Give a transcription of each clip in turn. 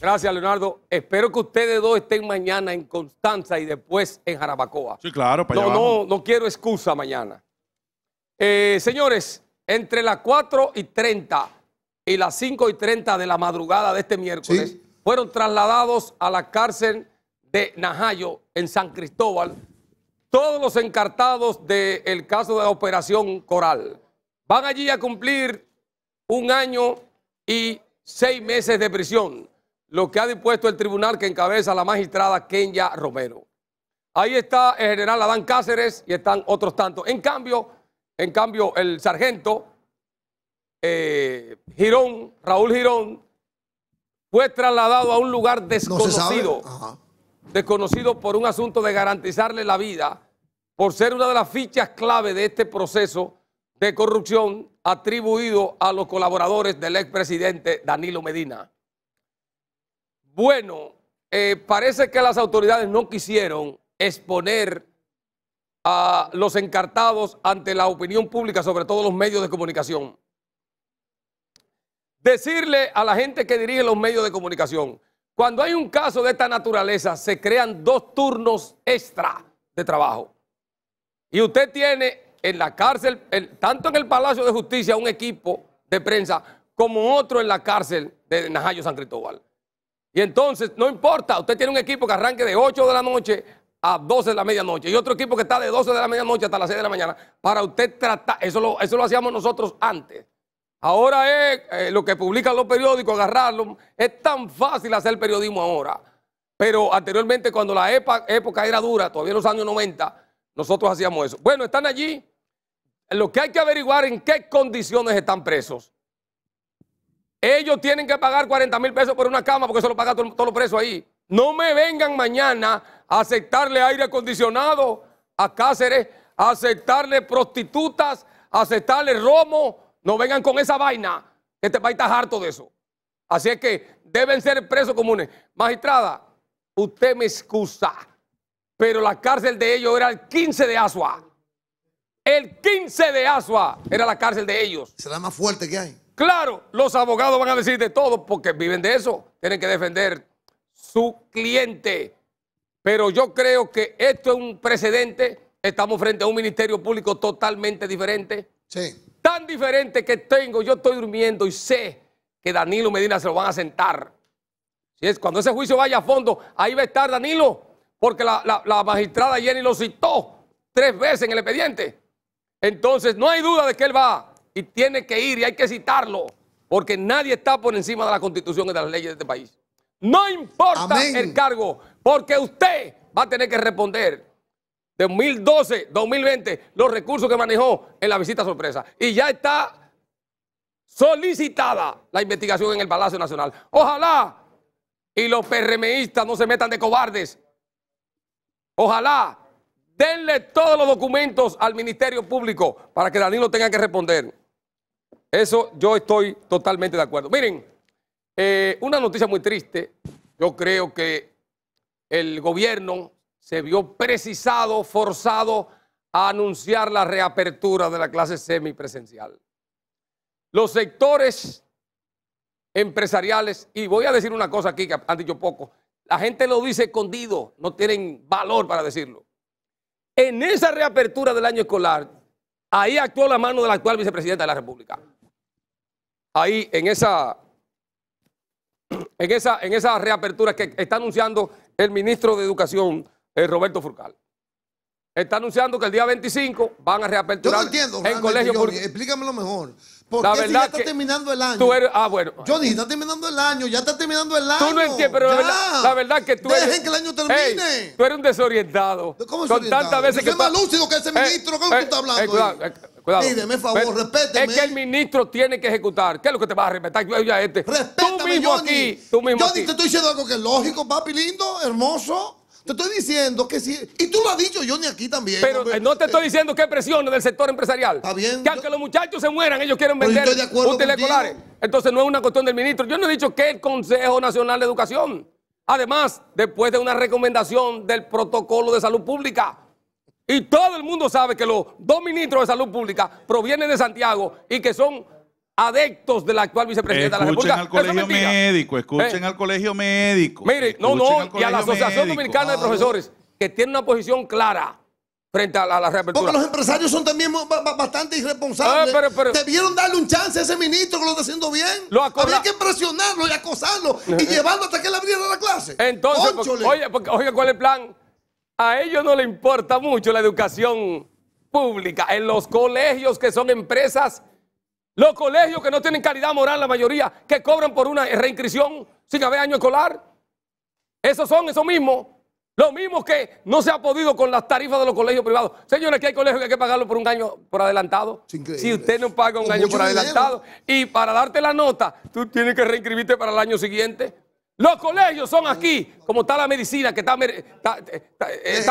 Gracias, Leonardo. Espero que ustedes dos estén mañana en Constanza y después en Jarabacoa. Sí, claro, para no, no, no quiero excusa mañana. Eh, señores, entre las 4 y 30 y las 5 y 30 de la madrugada de este miércoles, fueron trasladados a la cárcel de Najayo, en San Cristóbal, todos los encartados del caso de la Operación Coral. Van allí a cumplir un año y seis meses de prisión lo que ha dispuesto el tribunal que encabeza la magistrada Kenya Romero. Ahí está el general Adán Cáceres y están otros tantos. En cambio, en cambio el sargento eh, Girón, Raúl Girón, fue trasladado a un lugar desconocido, desconocido por un asunto de garantizarle la vida, por ser una de las fichas clave de este proceso de corrupción atribuido a los colaboradores del expresidente Danilo Medina. Bueno, eh, parece que las autoridades no quisieron exponer a los encartados ante la opinión pública, sobre todo los medios de comunicación. Decirle a la gente que dirige los medios de comunicación, cuando hay un caso de esta naturaleza, se crean dos turnos extra de trabajo. Y usted tiene en la cárcel, tanto en el Palacio de Justicia, un equipo de prensa, como otro en la cárcel de Najayo San Cristóbal. Y entonces, no importa, usted tiene un equipo que arranque de 8 de la noche a 12 de la medianoche y otro equipo que está de 12 de la medianoche hasta las 6 de la mañana para usted tratar, eso lo, eso lo hacíamos nosotros antes. Ahora es eh, lo que publican los periódicos, agarrarlo, es tan fácil hacer periodismo ahora. Pero anteriormente, cuando la época, era dura, todavía en los años 90, nosotros hacíamos eso. Bueno, están allí. Lo que hay que averiguar es en qué condiciones están presos. Ellos tienen que pagar 40 mil pesos por una cama porque eso lo paga todo, los presos ahí. No me vengan mañana a aceptarle aire acondicionado a Cáceres, a aceptarle prostitutas, a aceptarle romo. No vengan con esa vaina. Este país está harto de eso. Así es que deben ser presos comunes. Magistrada, usted me excusa, pero la cárcel de ellos era el 15 de Asua. El 15 de Asua era la cárcel de ellos. Será más fuerte que hay. Claro, los abogados van a decir de todo porque viven de eso. Tienen que defender su cliente. Pero yo creo que esto es un precedente. Estamos frente a un ministerio público totalmente diferente. Sí. Tan diferente que tengo, yo estoy durmiendo y sé que Danilo Medina se lo van a sentar. Si es cuando ese juicio vaya a fondo, ahí va a estar Danilo, porque la, la magistrada Jenny lo citó tres veces en el expediente. Entonces, no hay duda de que él va y tiene que ir y hay que citarlo, porque nadie está por encima de la constitución y de las leyes de este país. No importa el cargo, porque usted va a tener que responder de 2012, 2020, los recursos que manejó en la visita sorpresa. Y ya está solicitada la investigación en el Palacio Nacional. Ojalá y los PRMistas no se metan de cobardes. Ojalá denle todos los documentos al Ministerio Público para que Danilo tenga que responder. Eso yo estoy totalmente de acuerdo. Miren, eh, una noticia muy triste. Yo creo que el gobierno se vio precisado, forzado a anunciar la reapertura de la clase semipresencial. Los sectores empresariales, y voy a decir una cosa aquí que han dicho poco, la gente lo dice escondido, no tienen valor para decirlo. En esa reapertura del año escolar, ahí actuó la mano de la actual vicepresidenta de la República ahí en esa, en esa, en esa reapertura que está anunciando el ministro de Educación, eh, Roberto Furcal. Está anunciando que el día 25 van a reaperturar yo no entiendo, en colegios Explícamelo mejor. Porque si ya está terminando el año? Tú eres, ah, bueno. Johnny, está terminando el año, ya está terminando el año. Tú no entiendes, pero la verdad, la verdad, que tú Dejen eres... que el año termine. tú eres un desorientado. ¿Cómo desorientado? Con tantas más lúcido que ese eh, ministro, ¿cómo eh, tú estás hablando? favor, Es que el ministro tiene que ejecutar. ¿Qué es lo que te vas a respetar? Yo este, tú mismo aquí. Yo te estoy diciendo algo que es lógico, papi lindo, hermoso. Te estoy diciendo que sí. Y tú lo has dicho, Yo ni aquí también. Pero no te estoy eh, diciendo que presiones del sector empresarial. Está bien. Que aunque los muchachos se mueran, ellos quieren vender útiles escolares. Entonces no es una cuestión del ministro. Yo no he dicho que el Consejo Nacional de Educación. Además, después de una recomendación del protocolo de salud pública, y todo el mundo sabe que los dos ministros de salud pública provienen de Santiago y que son adeptos de la actual vicepresidenta de la República. Escuchen Al colegio médico, escuchen eh. al colegio médico. Mire, no, no, y a la Asociación Dominicana de Profesores, que tiene una posición clara frente a la, reapertura. Porque los empresarios son también bastante irresponsables. Eh, Debieron darle un chance a ese ministro que lo está haciendo bien. Había que presionarlo y acosarlo y eh. llevarlo hasta que él abriera la clase. Entonces, oye, ¿cuál es el plan? A ellos no le importa mucho la educación pública. En los colegios que son empresas, los colegios que no tienen calidad moral, la mayoría, que cobran por una reinscripción sin haber año escolar. Esos son, esos mismos. Los mismos que no se ha podido con las tarifas de los colegios privados. Señores, que hay colegios que hay que pagarlo por un año por adelantado. Si usted no paga un año por adelantado y para darte la nota, tú tienes que reinscribirte para el año siguiente. Los colegios son aquí, como está la medicina que está,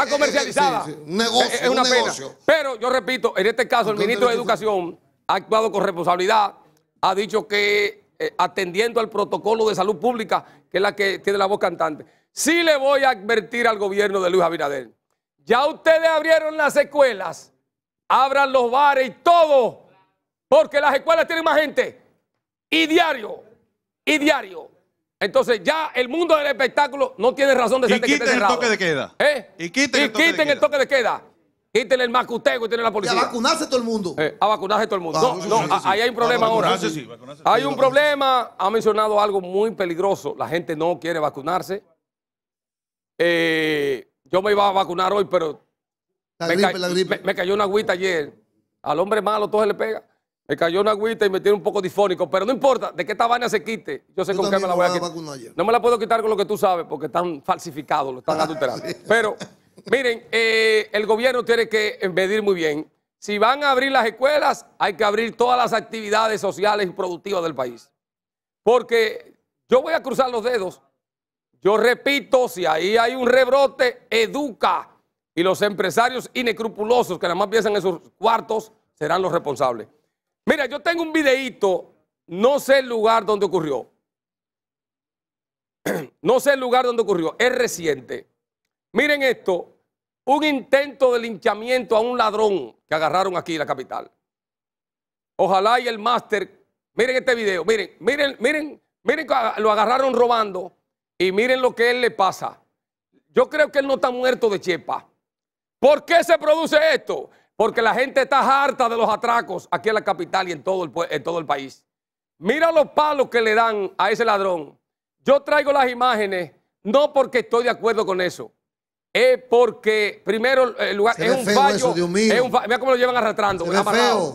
comercializada. es una un Negocio. Pero yo repito, en este caso el ministro de este Educación ha actuado con responsabilidad, ha dicho que eh, atendiendo al protocolo de salud pública, que es la que tiene la voz cantante. Sí le voy a advertir al gobierno de Luis Abinader. Ya ustedes abrieron las escuelas, abran los bares y todo, porque las escuelas tienen más gente. Y diario, y diario entonces ya el mundo del espectáculo no tiene razón de ser que esté cerrado. Y quiten el toque de queda. ¿Eh? Y quiten, el, toque de queda. Quítenle el macutego y tiene la policía. Y eh, a vacunarse todo el mundo. Ah, a vacunarse todo el mundo. no, no, ahí hay un problema ahora. Hay un problema. Ha mencionado algo muy peligroso. La gente no quiere vacunarse. Eh, yo me iba a vacunar hoy, pero la me, gripe, la gripe. Me, me cayó una agüita ayer. Al hombre malo todo se le pega. Me cayó una agüita y me tiene un poco disfónico pero no importa, de qué esta vaina se quite, yo sé con qué me la voy a quitar. No me la puedo quitar con lo que tú sabes, porque están falsificados, lo están ah, adulterando. Pero, miren, eh, el gobierno tiene que medir muy bien. Si van a abrir las escuelas, hay que abrir todas las actividades sociales y productivas del país. Porque yo voy a cruzar los dedos. Yo repito, si ahí hay un rebrote, educa. Y los empresarios inescrupulosos que nada más piensan en sus cuartos serán los responsables. Mira, yo tengo un videíto, no sé el lugar donde ocurrió. No sé el lugar donde ocurrió, es reciente. Miren esto, un intento de linchamiento a un ladrón que agarraron aquí en la capital. Ojalá y el máster, miren este video, miren, miren, miren, miren, ah, lo agarraron robando y miren lo que él le pasa. Yo creo que él no está muerto de chepa. ¿Por qué se produce esto? Porque la gente está harta de los atracos aquí en la capital y en todo el, en todo el país. Mira los palos que le dan a ese ladrón. Yo traigo las imágenes no porque estoy de acuerdo con eso. Es porque, primero, el lugar, es, un fallo, Mira cómo lo llevan arrastrando.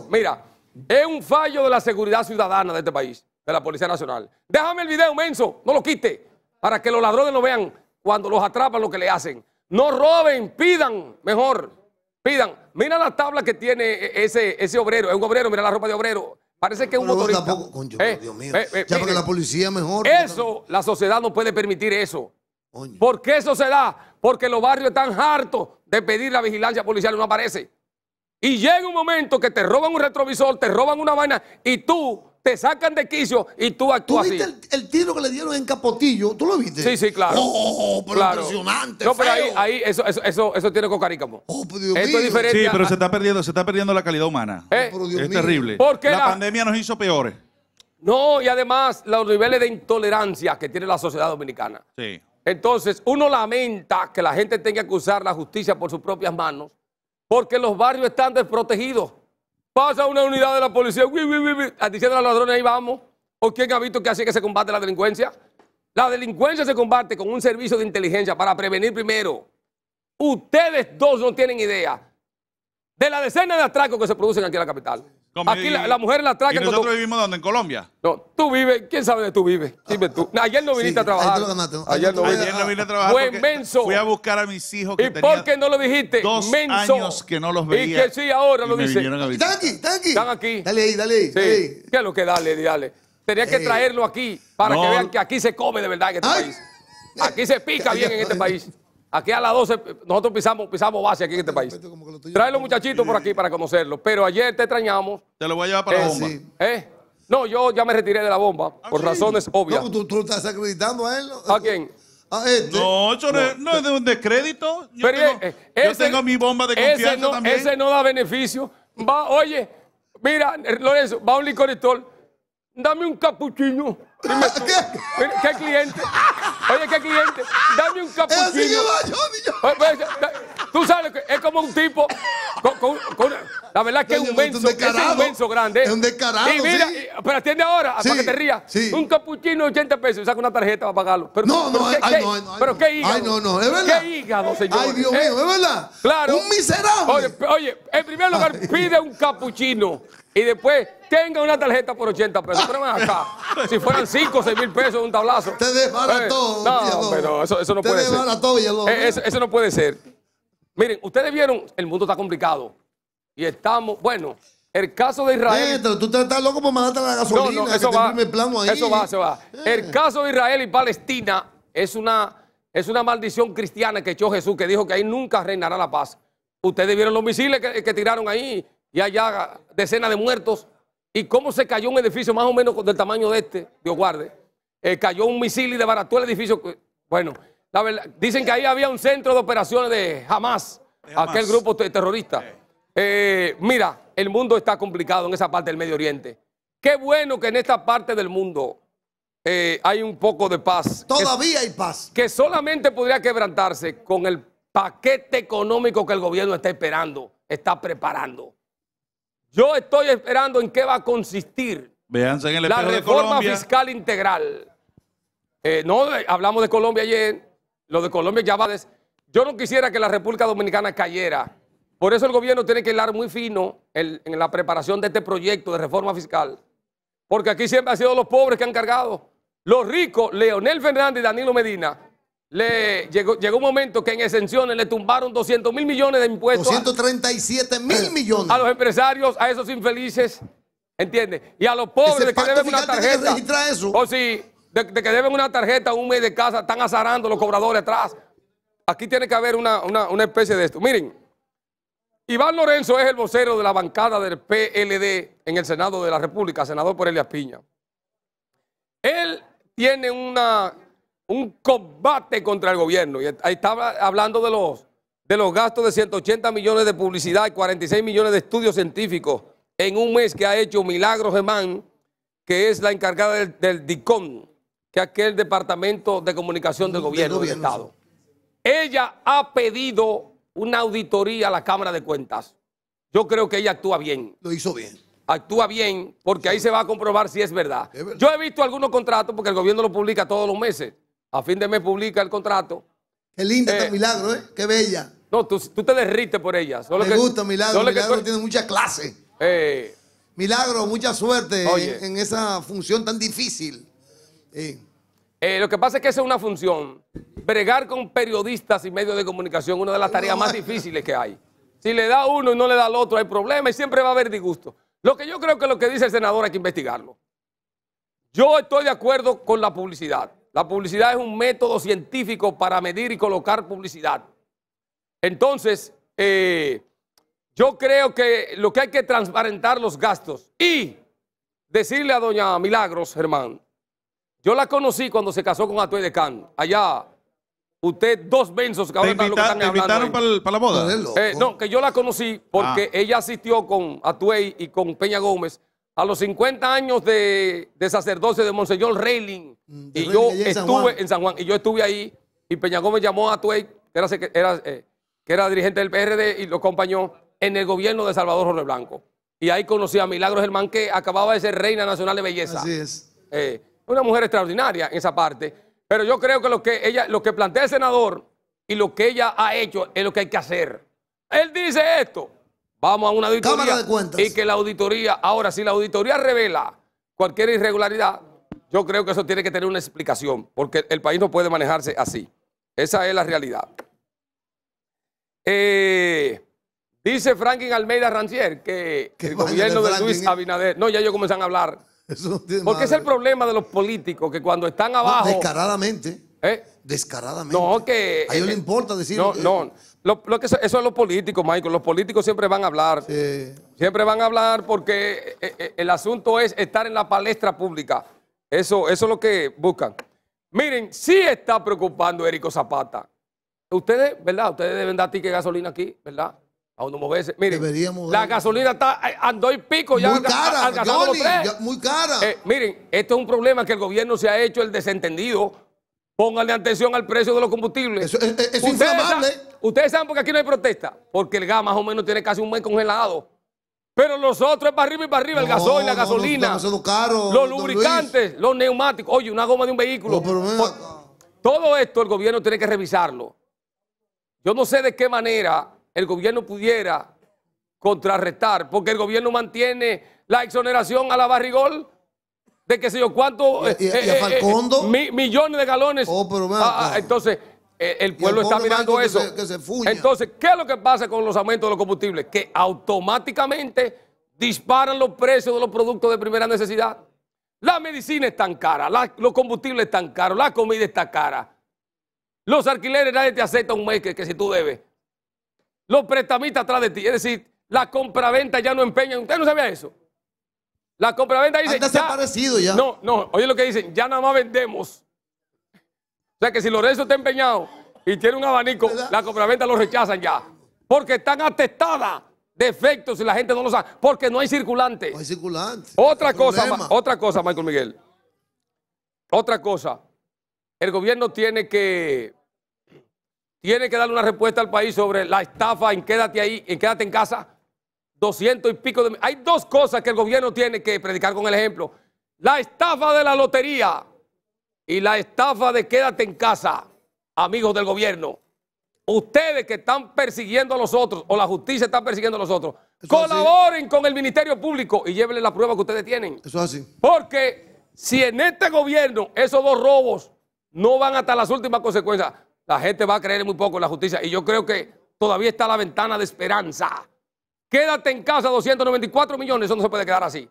Mira, es un fallo de la seguridad ciudadana de este país, de la Policía Nacional. Déjame el video, menso, no lo quite, para que los ladrones lo vean cuando los atrapan lo que le hacen. No roben, pidan mejor. Pidan, mira la tabla que tiene e-, ese, ese obrero, es un obrero, mira la ropa de obrero. Parece que es un motorista. Tampoco, eh, Dios mío. Eh, eh, ya porque la policía mejor. Eso, la sociedad no puede permitir eso. ¿Por qué eso se da? Porque los barrios están hartos de pedir la vigilancia policial y no aparece. Y llega un momento que te roban un retrovisor, te roban una vaina y tú te sacan de quicio y tú actúas ¿Tú viste El, tiro que le dieron en Capotillo? ¿Tú lo viste? Sí, sí, claro. ¡Oh, oh, oh, oh pero impresionante! No, pero ahí, eso, eso, tiene cocarícamo. es diferente. Sí, pero se está perdiendo, se está perdiendo la calidad humana. Eh, es terrible. Porque la, la pandemia nos hizo peores. No, y además los niveles de intolerancia que tiene la sociedad dominicana. Sí. Entonces, uno lamenta que la gente tenga que usar la justicia por sus propias manos porque los barrios están desprotegidos. Pasa una unidad de la policía, uy, diciendo a los ladrones, ahí vamos. ¿O quién ha visto que así que se combate la delincuencia? La delincuencia se combate con un servicio de inteligencia para prevenir primero. Ustedes dos no tienen idea de la decena de atracos que se producen aquí en la capital. Aquí la, la, mujer la trae. ¿Y nosotros vivimos donde? ¿En Colombia? No, tú vives. ¿Quién sabe dónde tú vives? tú. Ah, ayer no viniste a trabajar. Ayer, ¿no? viniste a trabajar. Fue menso. Fui a buscar a mis hijos que ¿Y por qué no lo dijiste? Dos menso. años que no los veía. Y que sí, ahora lo dice. Están aquí, están aquí. Están aquí. Dale ahí, dale ahí. ¿Qué es lo que dale, dale? Tenía que traerlo aquí para que vean que aquí se come de verdad en este país. Aquí se pica bien en este país. Aquí a las 12 nosotros pisamos, pisamos base aquí en este país. Trae los muchachitos por aquí para conocerlos. Pero ayer te extrañamos. Te lo voy a llevar para la eh, bomba. Eh, no, yo ya me retiré de la bomba ah, por razones obvias. ¿tú, estás acreditando a él. ¿A quién? Este. No, no, es de un descrédito. Yo, eh, tengo, mi bomba de confianza también. Ese no da beneficio. oye, mira, Lorenzo, va un licoritor Dame un capuchino. Dime ¿Qué? ¿Qué cliente? Oye, ¿qué cliente? Dame un capuchino. Pues, Tú sabes, que es como un tipo. Con, la verdad es que es un menso Es un menso grande. Es un descarado. Y mira, pero atiende ahora, para que te rías. Sí. Un capuchino de 80 pesos y saca una tarjeta para pagarlo. Pero, no, no, no, no, Pero qué hígado. Ay, no, no, es Qué hígado, señor. Ay, Dios ¿Eh? mío, es verdad. Claro. Un miserable. Oye, oye en primer lugar, pide un capuchino y después tenga una tarjeta por 80 pesos. Pero ven acá. Si fueran 5 o 6 mil pesos, un tablazo. Te desbarató. Eh, no, pero eh, eso, eso no puede ser. Te desbarató, eso no puede ser. Miren, ustedes vieron, el mundo está complicado. Y estamos, bueno, el caso de Israel. tú estás loco por mandarte la gasolina. eso, va, eso va, se eh. va. El caso de Israel y Palestina es una, es una maldición cristiana que echó Jesús, que dijo que ahí nunca reinará la paz. Ustedes vieron los misiles que, tiraron ahí y allá decenas de muertos. ¿Y cómo se cayó un edificio más o menos del tamaño de este? Dios guarde. Eh, cayó un misil y desbarató el edificio. Bueno, dicen que ahí había un centro de operaciones de Hamas, aquel grupo terrorista. Eh, mira, el mundo está complicado en esa parte del Medio Oriente. Qué bueno que en esta parte del mundo eh, hay un poco de paz. Todavía hay paz. Que solamente podría quebrantarse con el paquete económico que el gobierno está esperando, está preparando. Yo estoy esperando en qué va a consistir en la reforma fiscal integral. Eh, no, hablamos de Colombia ayer lo de Colombia ya va Yo no quisiera que la República Dominicana cayera. Por eso el gobierno tiene que hilar muy fino en, la preparación de este proyecto de reforma fiscal. Porque aquí siempre han sido los pobres que han cargado. Los ricos, Leonel Fernández y Danilo Medina, le llegó, llegó un momento que en exenciones le tumbaron 200 mil millones de impuestos. 237 mil millones. A los empresarios, a esos infelices, ¿entiendes? Y a los pobres que deben una tarjeta. Eso. O si de, que deben una tarjeta un mes de casa, están azarando los cobradores atrás. Aquí tiene que haber una, especie de esto. Miren, Iván Lorenzo es el vocero de la bancada del PLD en el Senado de la República, senador por Elias Piña. Él tiene una, un combate contra el gobierno. Y ahí estaba hablando de los, de los gastos de 180 millones de publicidad y 46 millones de estudios científicos en un mes que ha hecho Milagro Gemán, que es la encargada del, del DICOM, que aquel departamento de comunicación del gobierno, del Estado. Ella ha pedido una auditoría a la Cámara de Cuentas. Yo creo que ella actúa bien. Lo hizo bien. Actúa bien porque ahí se va a comprobar si es verdad. Yo he visto algunos contratos porque el gobierno lo publica todos los meses. A fin de mes publica el contrato. Qué linda eh, milagro, ¿eh? Qué bella. No, tú, te derrites por ella. Me gusta Milagro. milagro tiene mucha clase. Eh. milagro, mucha suerte en esa función tan difícil. Eh, lo que pasa es que esa es una función. Bregar con periodistas y medios de comunicación una de las tareas más difíciles que hay. Si le da uno y no le da al otro, hay problema y siempre va a haber disgusto. Lo que yo creo que lo que dice el senador hay que investigarlo. Yo estoy de acuerdo con la publicidad. La publicidad es un método científico para medir y colocar publicidad. Entonces, eh, yo creo que lo que hay que transparentar los gastos y decirle a doña Milagros, Germán, yo la conocí cuando se casó con Atue de Can. Allá, usted dos benzos que ahora que Invitaron para, la boda? Eh, no, que yo la conocí porque ah. ella asistió con Atue y con Peña Gómez a los 50 años de, sacerdocio de Monseñor Reiling. Mm, y yo estuve en San Juan. Y yo estuve ahí y Peña Gómez llamó a Atuey, que era, eh, que era dirigente del PRD, y lo acompañó en el gobierno de Salvador Jorge Blanco. Y ahí conocí a Milagros Germán, que acababa de ser reina nacional de belleza. Así es. Eh, una mujer extraordinaria en esa parte, pero yo creo que lo que, ella, lo que plantea el senador y lo que ella ha hecho es lo que hay que hacer. Él dice esto, vamos a una auditoría y que la auditoría, ahora si la auditoría revela cualquier irregularidad, yo creo que eso tiene que tener una explicación, porque el país no puede manejarse así. Esa es la realidad. Eh, dice Franklin Almeida Rancier que el gobierno de Luis eh? Abinader, no, ya ellos comienzan a hablar Porque es el problema de los políticos que cuando están abajo. descaradamente. ¿Eh? Descaradamente. No, que. A ellos le importa decir. No, no. Lo, que eso, es lo político, Michael. Los políticos siempre van a hablar. Siempre van a hablar porque eh, eh, el asunto es estar en la palestra pública. Eso, eso es lo que buscan. Miren, sí está preocupando Érico Zapata. Ustedes, ¿verdad? Ustedes deben dar ticket de gasolina aquí, ¿verdad? a uno moverse. Mire, la gasolina está eh, andó y pico ya. Muy cara, muy cara. Eh, miren, esto es un problema que el gobierno se ha hecho el desentendido. Pónganle atención al precio de los combustibles. es, ustedes inflamable. Saben, ustedes saben por qué aquí no hay protesta. Porque el gas más o menos tiene casi un mes congelado. Pero los otros es para arriba y para arriba, el gasoil, la gasolina, los lubricantes, los neumáticos, oye, una goma de un vehículo. todo esto el gobierno tiene que revisarlo. Yo no sé de qué manera el gobierno pudiera contrarrestar, porque el gobierno mantiene la exoneración a la barrigol de que sé yo cuánto millones de galones. Oh, ah, ah, entonces, eh, el pueblo está mirando eso. entonces, ¿qué es lo que pasa con los aumentos de los combustibles? Que automáticamente disparan los precios de los productos de primera necesidad. La medicina es tan cara, los combustibles están caros, la comida está cara. Los alquileres nadie te acepta un mes que si tú debes los prestamistas atrás de ti. Es decir, la compraventa ya no empeña. ¿Usted no sabía eso? La compraventa dice. se desaparecido ya, No, no, oye lo que dicen, ya nada más vendemos. O sea que si Lorenzo está empeñado y tiene un abanico, la compraventa lo rechazan ya. Porque están atestadas de y la gente no lo sabe. Porque no hay circulante. No hay circulante. Otra cosa, otra cosa, Michael Miguel. Otra cosa. El gobierno tiene que tiene que darle una respuesta al país sobre la estafa en quédate ahí, en quédate en casa. Doscientos y pico de... Hay dos cosas que el gobierno tiene que predicar con el ejemplo. La estafa de la lotería y la estafa de quédate en casa, amigos del gobierno. Ustedes que están persiguiendo a los otros, o la justicia está persiguiendo a los otros, colaboren con el Ministerio Público y llévenle la prueba que ustedes tienen. Eso es así. Porque si en este gobierno esos dos robos no van hasta las últimas consecuencias, la gente va a creer muy poco en la justicia. Y yo creo que todavía está la ventana de esperanza. Quédate en casa, 294 millones. Eso no se puede quedar así.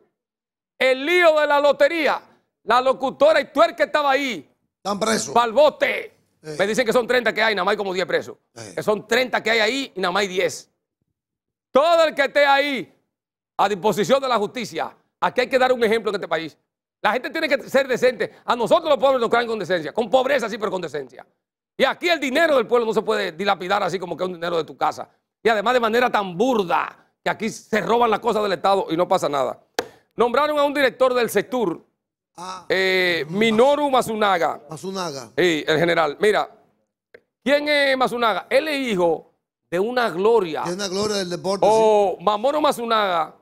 El lío de la lotería. La locutora y el que estaba ahí. Están presos. Palbote. Me dicen que son 30 que hay, nada más hay como 10 presos. Que son 30 que hay ahí y nada más hay 10. Todo el que esté ahí a disposición de la justicia. Aquí hay que dar un ejemplo en este país. La gente tiene que ser decente. A nosotros los pobres nos crean con decencia. Con pobreza sí, pero con decencia. Y aquí el dinero del pueblo no se puede dilapidar así como que un dinero de tu casa. Y además de manera tan burda que aquí se roban las cosas del Estado y no pasa nada. Nombraron a un director del sector, ah. eh, Minoru Masunaga. Masunaga. Sí, el general. Mira, ¿quién es Masunaga? Él es hijo de una gloria. De una gloria del deporte. O oh, Mamoru Masunaga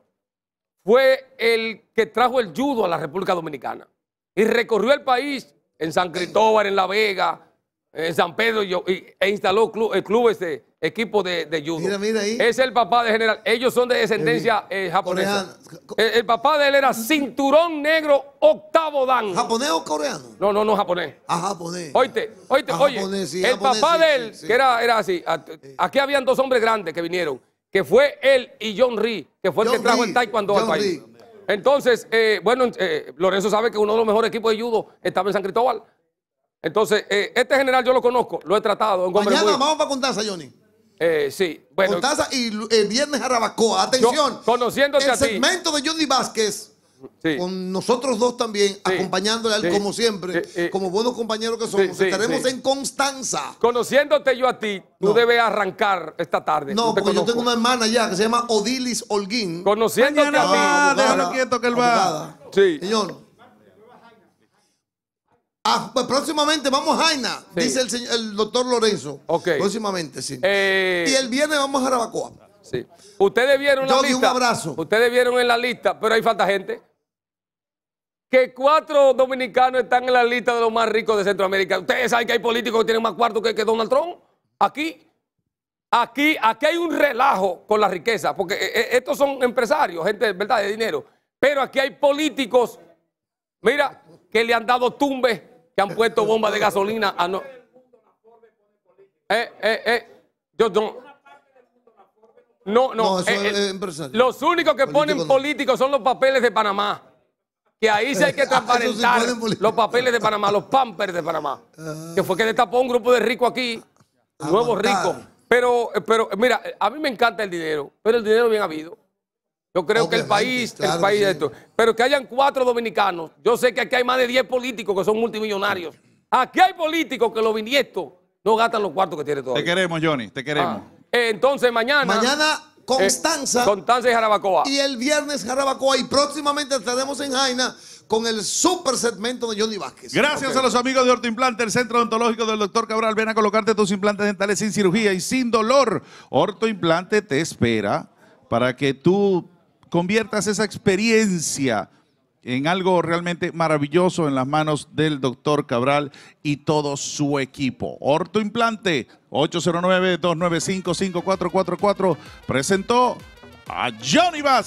fue el que trajo el judo a la República Dominicana. Y recorrió el país en San Cristóbal, en La Vega, en San Pedro e instaló club, clubes de equipo de, judo. Mira, mira ahí. Es el papá de general. Ellos son de descendencia eh, japonesa. Eh, el, papá de él era cinturón negro octavo dan. ¿Japonés o coreano? No, no, no, japonés. Ah, japonés. Oíste, oíste, ah, oye. el papá de él, que era, era así. Aquí habían dos hombres grandes que vinieron, que fue él y John Ree, que fue el que trajo el taekwondo al país. Entonces, eh, bueno, Lorenzo sabe que uno de los mejores equipos de judo estaba en San Cristóbal. Entonces, eh, este general yo lo conozco, lo he tratado. Mañana vamos para Contanza, Johnny. Eh, sí, bueno. Contanza y eh, el viernes Rabacoa. Atención. a ti. el segmento de Johnny Vázquez. Con nosotros dos también, acompañándole a él como siempre, como buenos compañeros que somos, estaremos en Constanza. Conociéndote yo a ti, tú debes arrancar esta tarde. No, porque yo tengo una hermana ya que se llama Odilis Holguín. Conociéndote a ti. déjalo quieto que él va. Sí. Señor. Ah, pues próximamente vamos a Jaina, dice el, doctor Lorenzo. Próximamente, sí. Eh, y el viernes vamos a Jarabacoa. Sí. Ustedes vieron la lista. un abrazo. Ustedes vieron en la lista, pero hay falta gente. Que cuatro dominicanos están en la lista de los más ricos de Centroamérica. Ustedes saben que hay políticos que tienen más cuartos que, que Donald Trump. Aquí. Aquí, aquí hay un relajo con la riqueza, porque eh, eh, estos son empresarios, gente ¿verdad? de dinero. Pero aquí hay políticos, mira, que le han dado tumbes que han puesto bombas de gasolina a no. Eh, eh, eh. Yo no. No, los únicos que ponen políticos son los papeles de Panamá. Que ahí sí hay que transparentar los papeles de Panamá, los pampers de Panamá. Ah. que fue que destapó un grupo de ricos aquí, nuevos ricos. Pero, pero, mira, a mí me encanta el dinero, pero el dinero bien habido. Yo creo que el país, el país esto. Pero que hayan cuatro dominicanos. Yo sé que aquí hay más de 10 políticos que son multimillonarios. Aquí hay políticos que los vinietos no gastan los cuartos que tiene todo. Te queremos, Johnny, te queremos. Ah. Eh, entonces, mañana. Mañana, eh, Constanza. Constanza y Jarabacoa. Y el viernes, Jarabacoa. Y próximamente estaremos en Jaina con el super segmento de Johnny Vázquez. Gracias a los amigos de Ortoimplante, el centro odontológico del doctor Cabral. Ven a colocarte tus implantes dentales sin cirugía y sin dolor. Ortoimplante te espera para que tú conviertas esa experiencia en algo realmente maravilloso en las manos del doctor Cabral y todo su equipo. Orto Implante 809-295-5444 presentó a Johnny Vázquez.